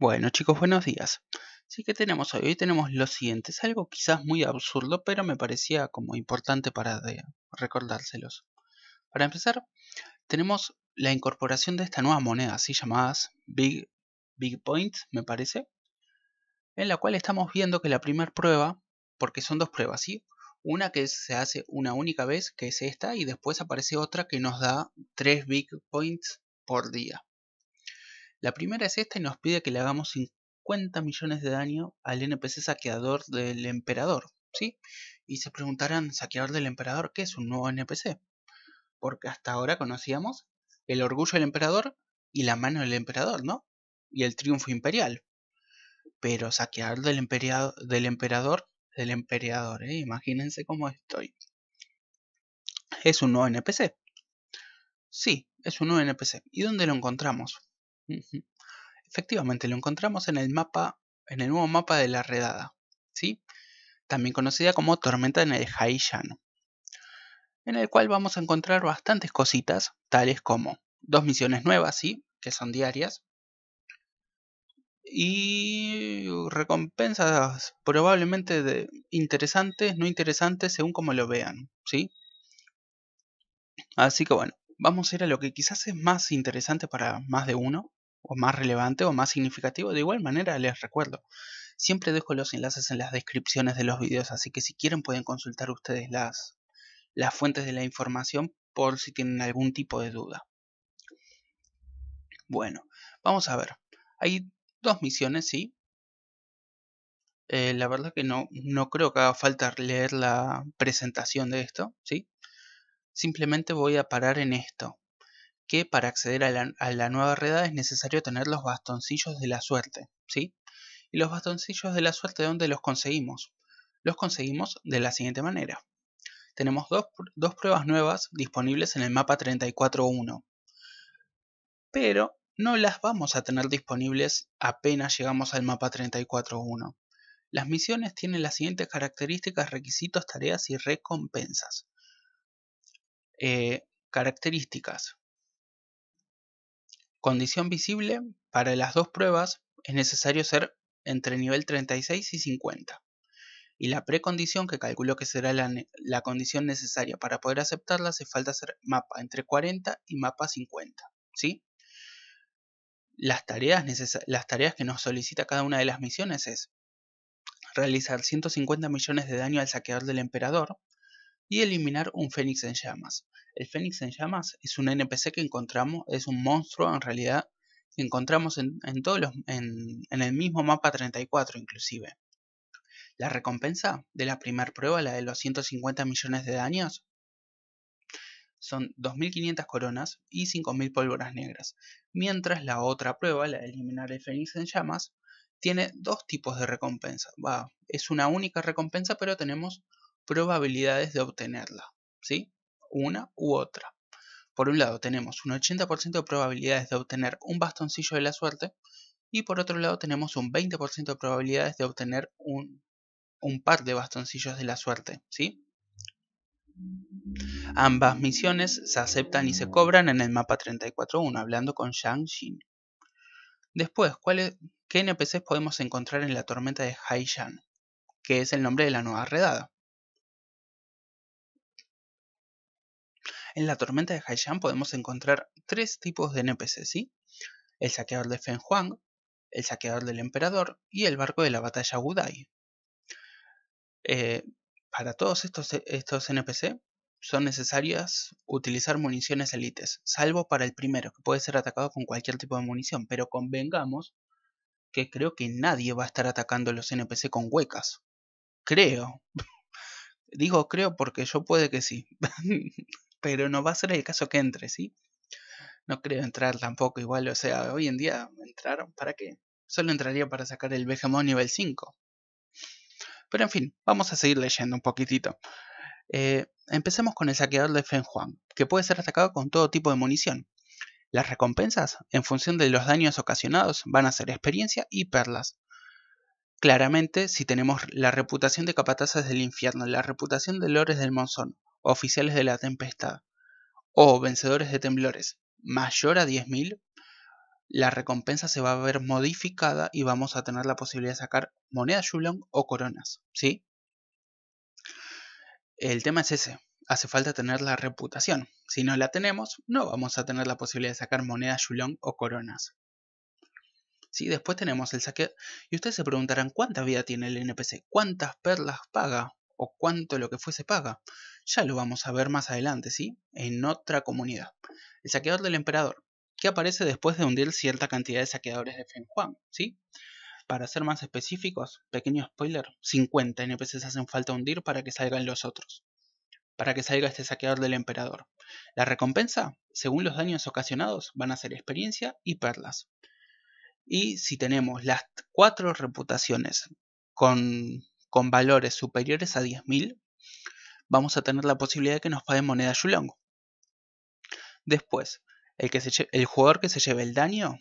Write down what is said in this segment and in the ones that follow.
Bueno chicos, buenos días. Sí que tenemos hoy, hoy tenemos lo siguiente, algo quizás muy absurdo, pero me parecía como importante para recordárselos. Para empezar, tenemos la incorporación de esta nueva moneda, así llamadas Big, Big Point, me parece, en la cual estamos viendo que la primera prueba, porque son dos pruebas, ¿sí? Una que se hace una única vez, que es esta, y después aparece otra que nos da 3 Big Points por día. La primera es esta y nos pide que le hagamos 50 millones de daño al NPC saqueador del emperador, ¿sí? Y se preguntarán, saqueador del emperador, ¿qué es un nuevo NPC? Porque hasta ahora conocíamos el orgullo del emperador y la mano del emperador, ¿no? Y el triunfo imperial. Pero saqueador del, emperador, del emperador, del emperador, ¿eh? Imagínense cómo estoy. Es un nuevo NPC. Sí, es un nuevo NPC. ¿Y dónde lo encontramos? Efectivamente, lo encontramos en el mapa, en el nuevo mapa de la redada, ¿sí? también conocida como tormenta en el High en el cual vamos a encontrar bastantes cositas, tales como dos misiones nuevas, ¿sí? que son diarias, y recompensas probablemente interesantes, no interesantes, según como lo vean, ¿sí? Así que bueno, vamos a ir a lo que quizás es más interesante para más de uno, o más relevante o más significativo. De igual manera les recuerdo, siempre dejo los enlaces en las descripciones de los videos, así que si quieren pueden consultar ustedes las, las fuentes de la información por si tienen algún tipo de duda. Bueno, vamos a ver. Hay dos misiones, sí. Eh, la verdad que no, no creo que haga falta leer la presentación de esto, ¿sí? Simplemente voy a parar en esto que para acceder a la, nueva red es necesario tener los bastoncillos de la suerte, ¿sí? ¿Y los bastoncillos de la suerte dónde los conseguimos? Los conseguimos de la siguiente manera. Tenemos dos, pruebas nuevas disponibles en el mapa 34.1, pero no las vamos a tener disponibles apenas llegamos al mapa 34.1. Las misiones tienen las siguientes características, requisitos, tareas y recompensas. Eh, características. Condición visible, para las dos pruebas es necesario ser entre nivel 36 y 50. Y la precondición, que calculo que será la, condición necesaria para poder aceptarla, se falta ser mapa entre 40 y mapa 50. ¿sí? Las, tareas las tareas que nos solicita cada una de las misiones es realizar 150 millones de daño al saqueador del emperador, y eliminar un Fénix en llamas. El Fénix en llamas es un NPC que encontramos, es un monstruo en realidad que encontramos en, todos en, el mismo mapa 34 inclusive. La recompensa de la primera prueba, la de los 150 millones de daños, son 2.500 coronas y 5.000 pólvoras negras, mientras la otra prueba, la de eliminar el Fénix en llamas, tiene dos tipos de recompensa. Va, es una única recompensa, pero tenemos probabilidades de obtenerla, ¿sí? Una u otra. Por un lado tenemos un 80% de probabilidades de obtener un bastoncillo de la suerte y por otro lado tenemos un 20% de probabilidades de obtener un, par de bastoncillos de la suerte, ¿sí? Ambas misiones se aceptan y se cobran en el mapa 34.1, hablando con Shang Xin. Después, ¿qué NPCs podemos encontrar en la tormenta de Haishan? Que es el nombre de la nueva redada. En la tormenta de Haishan podemos encontrar tres tipos de NPC, ¿sí? El saqueador de Fenhuang, el saqueador del emperador y el barco de la batalla Wudai. Eh, para todos estos, estos NPC son necesarias utilizar municiones élites, salvo para el primero, que puede ser atacado con cualquier tipo de munición, pero convengamos que creo que nadie va a estar atacando los NPC con huecas. Creo. Digo creo porque yo puede que sí. pero no va a ser el caso que entre, ¿sí? No creo entrar tampoco igual, o sea, hoy en día entraron, ¿para qué? Solo entraría para sacar el Vegemon nivel 5. Pero en fin, vamos a seguir leyendo un poquitito. Eh, empecemos con el saqueador de Fen Juan, que puede ser atacado con todo tipo de munición. Las recompensas, en función de los daños ocasionados, van a ser experiencia y perlas. Claramente, si tenemos la reputación de capatazas del infierno, la reputación de lores del monzón, oficiales de la tempestad o vencedores de temblores mayor a 10.000, la recompensa se va a ver modificada y vamos a tener la posibilidad de sacar moneda Yulong o coronas, ¿sí? El tema es ese, hace falta tener la reputación. Si no la tenemos, no vamos a tener la posibilidad de sacar moneda Yulong o coronas. ¿Sí? Después tenemos el saqueo. Y ustedes se preguntarán cuánta vida tiene el NPC, cuántas perlas paga o cuánto lo que fuese paga. Ya lo vamos a ver más adelante, ¿sí? En otra comunidad. El saqueador del emperador, que aparece después de hundir cierta cantidad de saqueadores de Fen Juan, ¿sí? Para ser más específicos, pequeño spoiler, 50 NPCs hacen falta hundir para que salgan los otros, para que salga este saqueador del emperador. La recompensa, según los daños ocasionados, van a ser experiencia y perlas. Y si tenemos las cuatro reputaciones con, con valores superiores a 10.000, vamos a tener la posibilidad de que nos paguen moneda Yulongo. Después, el, jugador que se lleve el daño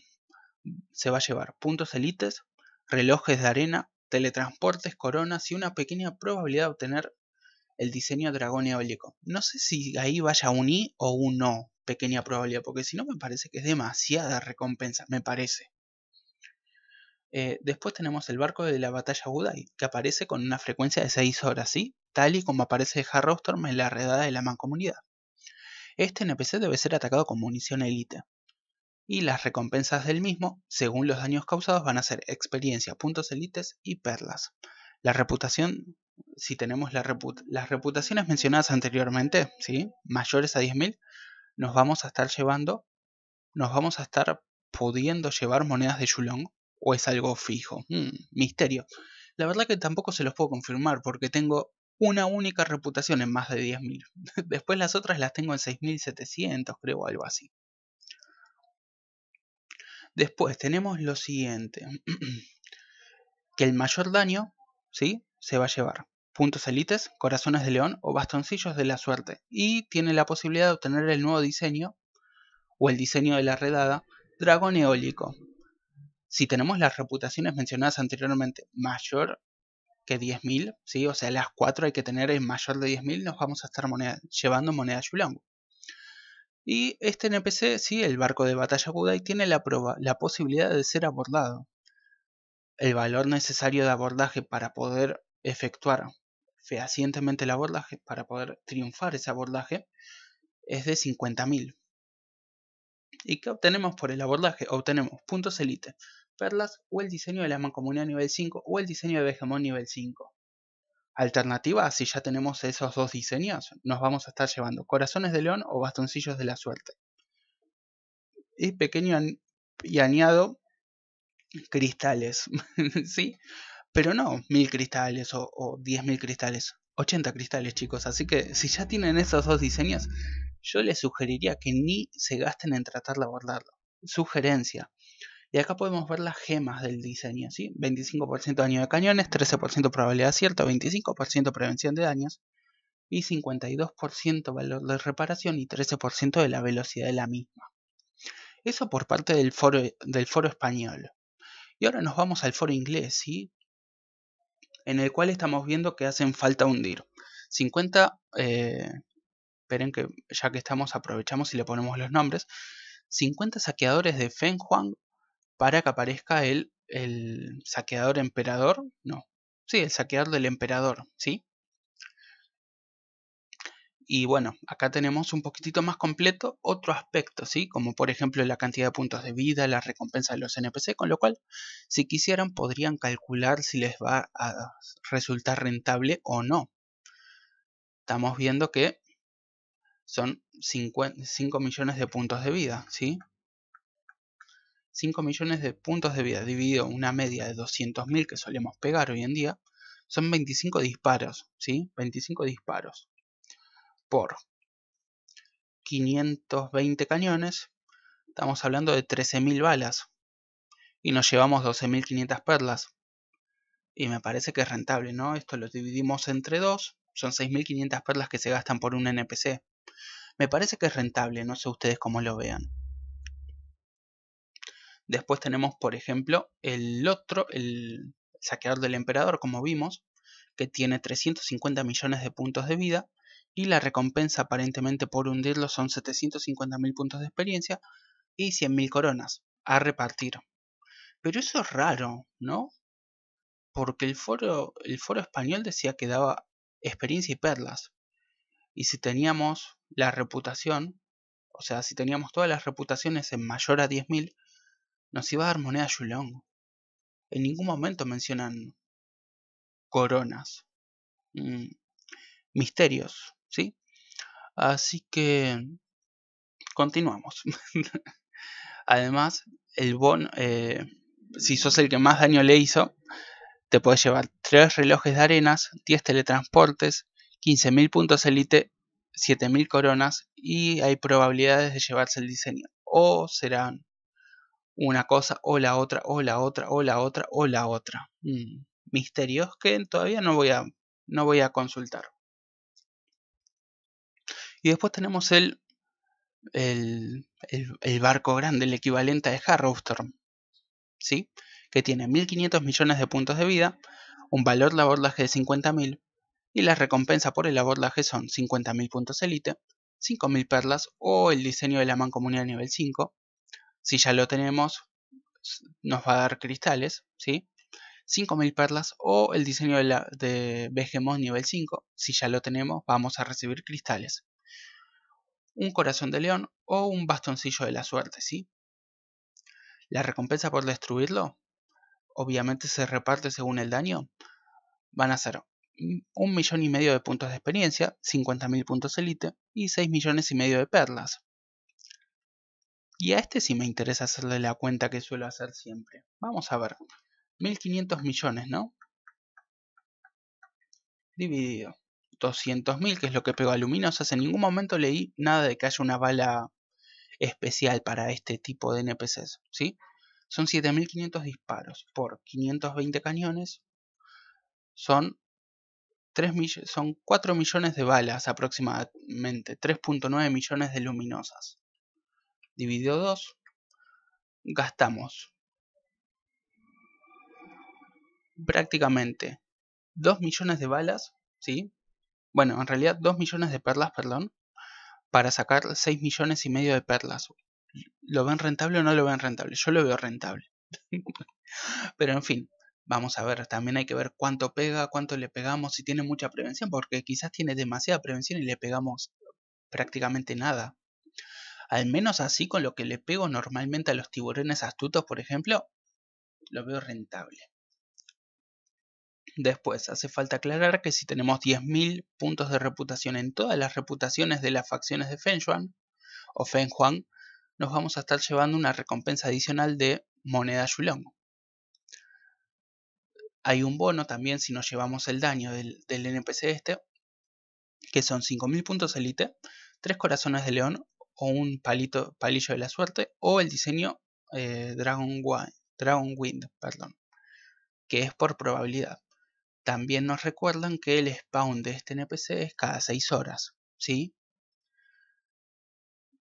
se va a llevar puntos élites, relojes de arena, teletransportes, coronas y una pequeña probabilidad de obtener el diseño dragón eólico. No sé si ahí vaya un i o un no, pequeña probabilidad, porque si no me parece que es demasiada recompensa, me parece. Eh, después tenemos el barco de la batalla Budai, que aparece con una frecuencia de 6 horas, ¿sí? tal y como aparece Harrowstorm en la redada de la mancomunidad. Este NPC debe ser atacado con munición elite, y las recompensas del mismo, según los daños causados, van a ser experiencia, puntos élites y perlas. La reputación, si tenemos las reputaciones mencionadas anteriormente, ¿sí? mayores a 10.000, nos vamos a estar llevando, nos vamos a estar pudiendo llevar monedas de Yulong. o es algo fijo. Hmm, misterio. La verdad que tampoco se los puedo confirmar porque tengo una única reputación en más de 10.000. Después las otras las tengo en 6.700, creo, algo así. Después tenemos lo siguiente. que el mayor daño, ¿sí? Se va a llevar puntos élites, corazones de león o bastoncillos de la suerte. Y tiene la posibilidad de obtener el nuevo diseño, o el diseño de la redada, dragón eólico. Si tenemos las reputaciones mencionadas anteriormente mayor que 10.000, ¿sí? o sea, las 4 hay que tener en mayor de 10.000, nos vamos a estar llevando moneda Yulangu. Y este NPC, sí, el barco de batalla Budai, tiene la, prueba, la posibilidad de ser abordado. El valor necesario de abordaje para poder efectuar fehacientemente el abordaje, para poder triunfar ese abordaje, es de 50.000. ¿Y qué obtenemos por el abordaje? Obtenemos puntos elite, perlas o el diseño de la mancomunidad nivel 5 o el diseño de begemón nivel 5. Alternativa, si ya tenemos esos dos diseños, nos vamos a estar llevando corazones de león o bastoncillos de la suerte. Y pequeño y añado cristales, ¿sí? Pero no mil cristales o, diez mil cristales, 80 cristales chicos, así que si ya tienen esos dos diseños, yo les sugeriría que ni se gasten en tratar de abordarlo. Sugerencia, y acá podemos ver las gemas del diseño, ¿sí? 25% daño de cañones, 13% probabilidad cierta, acierto, 25% prevención de daños y 52% valor de reparación y 13% de la velocidad de la misma. Eso por parte del foro, del foro español. Y ahora nos vamos al foro inglés, ¿sí? En el cual estamos viendo que hacen falta hundir. 50, eh, esperen que ya que estamos aprovechamos y le ponemos los nombres. 50 saqueadores de Feng Huang para que aparezca el, saqueador emperador. No, sí, el saqueador del emperador, ¿sí? Y bueno, acá tenemos un poquitito más completo otro aspecto, ¿sí? Como por ejemplo la cantidad de puntos de vida, la recompensa de los NPC, con lo cual, si quisieran, podrían calcular si les va a resultar rentable o no. Estamos viendo que son 5 millones de puntos de vida, ¿sí? 5 millones de puntos de vida dividido una media de 200.000 que solemos pegar hoy en día, son 25 disparos, ¿sí? 25 disparos por 520 cañones, estamos hablando de 13.000 balas y nos llevamos 12.500 perlas. Y me parece que es rentable, ¿no? Esto lo dividimos entre dos, son 6.500 perlas que se gastan por un NPC. Me parece que es rentable, no sé ustedes cómo lo vean. Después tenemos, por ejemplo, el otro, el saqueador del emperador, como vimos, que tiene 350 millones de puntos de vida y la recompensa aparentemente por hundirlo son 750.000 puntos de experiencia y 100.000 coronas a repartir. Pero eso es raro, ¿no? Porque el foro, el foro español decía que daba experiencia y perlas. Y si teníamos la reputación, o sea, si teníamos todas las reputaciones en mayor a 10.000, nos iba a dar moneda Yulong. En ningún momento mencionan coronas. Mm, misterios, ¿sí? Así que continuamos. Además, el bon. Eh, si sos el que más daño le hizo, te puedes llevar 3 relojes de arenas, 10 teletransportes, 15.000 puntos elite, 7.000 coronas y hay probabilidades de llevarse el diseño. O serán una cosa o la otra o la otra o la otra o la otra. Mm, Misterios que todavía no voy a, no voy a consultar. Y después tenemos el, el, el, barco grande, el equivalente de Harrowstorm, ¿sí? que tiene 1.500 millones de puntos de vida, un valor de abordaje de 50.000 y la recompensa por el abordaje son 50.000 puntos élite, 5.000 perlas o el diseño de la mancomunidad nivel 5, si ya lo tenemos, nos va a dar cristales, ¿sí? 5000 perlas o el diseño de, la, de nivel 5. Si ya lo tenemos, vamos a recibir cristales. Un corazón de león o un bastoncillo de la suerte, ¿sí? La recompensa por destruirlo, obviamente se reparte según el daño. Van a ser un millón y medio de puntos de experiencia, 50.000 puntos elite y 6 millones y medio de perlas. Y a este sí me interesa hacerle la cuenta que suelo hacer siempre. Vamos a ver. 1500 millones, ¿no? Dividido. 200.000, que es lo que pegó a Luminosas. En ningún momento leí nada de que haya una bala especial para este tipo de NPCs, ¿sí? Son 7.500 disparos por 520 cañones. Son, son 4 millones de balas aproximadamente. 3.9 millones de luminosas. Dividió 2, gastamos prácticamente 2 millones de balas, ¿sí? Bueno, en realidad 2 millones de perlas, perdón, para sacar 6 millones y medio de perlas. ¿Lo ven rentable o no lo ven rentable? Yo lo veo rentable. Pero en fin, vamos a ver, también hay que ver cuánto pega, cuánto le pegamos, si tiene mucha prevención, porque quizás tiene demasiada prevención y le pegamos prácticamente nada al menos así con lo que le pego normalmente a los tiburones astutos, por ejemplo, lo veo rentable. Después, hace falta aclarar que si tenemos 10.000 puntos de reputación en todas las reputaciones de las facciones de Feng o Feng nos vamos a estar llevando una recompensa adicional de moneda Yulong. Hay un bono también si nos llevamos el daño del, del NPC este, que son 5.000 puntos elite, 3 corazones de león o un palito, palillo de la suerte o el diseño eh, Dragon, Wind, perdón, que es por probabilidad. También nos recuerdan que el spawn de este NPC es cada 6 horas, ¿sí?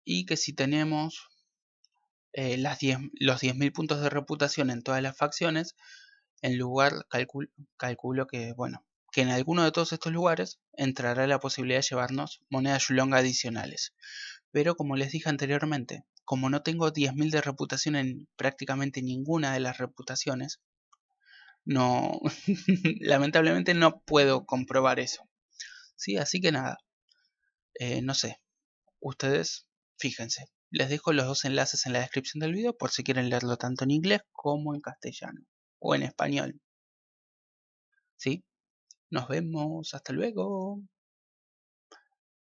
Y que si tenemos eh, las los 10.000 puntos de reputación en todas las facciones, en lugar, calculo, que, bueno, que en alguno de todos estos lugares entrará la posibilidad de llevarnos monedas Yulong adicionales. Pero como les dije anteriormente, como no tengo 10.000 de reputación en prácticamente ninguna de las reputaciones, no, lamentablemente no puedo comprobar eso. Sí, así que nada, eh, no sé, ustedes fíjense. Les dejo los dos enlaces en la descripción del video por si quieren leerlo tanto en inglés como en castellano o en español. ¿Sí? Nos vemos, hasta luego.